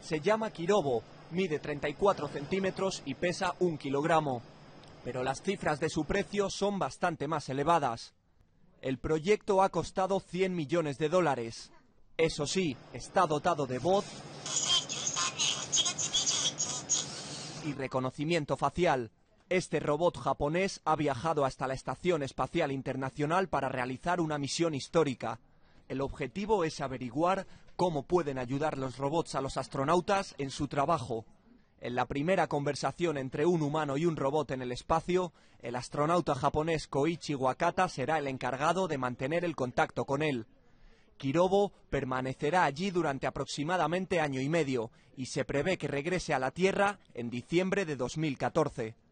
Se llama Kirobo, mide 34 centímetros y pesa un kilogramo. Pero las cifras de su precio son bastante más elevadas. El proyecto ha costado 100 millones de dólares. Eso sí, está dotado de voz y reconocimiento facial. Este robot japonés ha viajado hasta la Estación Espacial Internacional para realizar una misión histórica. El objetivo es averiguar cómo pueden ayudar los robots a los astronautas en su trabajo. En la primera conversación entre un humano y un robot en el espacio, el astronauta japonés Koichi Wakata será el encargado de mantener el contacto con él. Kirobo permanecerá allí durante aproximadamente año y medio y se prevé que regrese a la Tierra en diciembre de 2014.